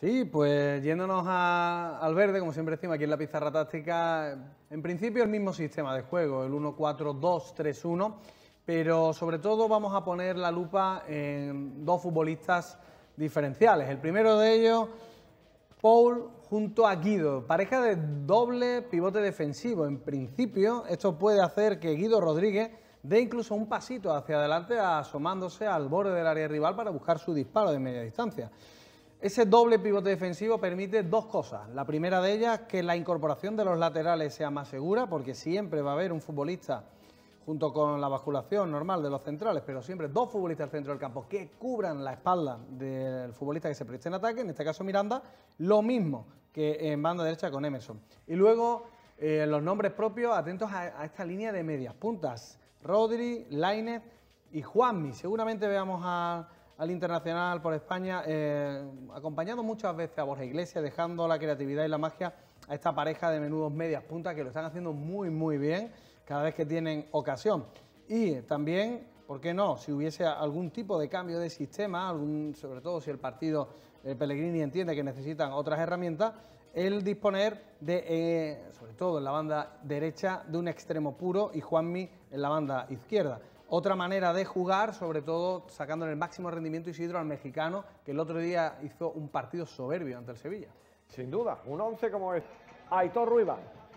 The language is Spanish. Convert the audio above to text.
Sí, pues yéndonos al verde, como siempre decimos aquí en la pizarra táctica, en principio el mismo sistema de juego, el 1-4-2-3-1, pero sobre todo vamos a poner la lupa en dos futbolistas diferenciales. El primero de ellos, Paul junto a Guido, pareja de doble pivote defensivo. En principio, esto puede hacer que Guido Rodríguez dé incluso un pasito hacia adelante asomándose al borde del área rival para buscar su disparo de media distancia. Ese doble pivote defensivo permite dos cosas. La primera de ellas, que la incorporación de los laterales sea más segura, porque siempre va a haber un futbolista, junto con la basculación normal de los centrales, pero siempre dos futbolistas al centro del campo que cubran la espalda del futbolista que se preste en ataque, en este caso Miranda, lo mismo que en banda derecha con Emerson. Y luego eh, los nombres propios, atentos a, esta línea de medias puntas, Rodri, Lainez y Juanmi. Seguramente veamos a al internacional por España, eh, acompañado muchas veces a Borja Iglesias, dejando la creatividad y la magia a esta pareja de menudos medias puntas que lo están haciendo muy, muy bien cada vez que tienen ocasión. Y también, ¿por qué no? Si hubiese algún tipo de cambio de sistema, sobre todo si el partido eh, Pellegrini entiende que necesitan otras herramientas, el disponer de, eh, sobre todo en la banda derecha, de un extremo puro y Juanmi en la banda izquierda otra manera de jugar, sobre todo sacando el máximo rendimiento Isidro al mexicano, que el otro día hizo un partido soberbio ante el Sevilla. Sin duda, un 11 como es Aitor Ruiva.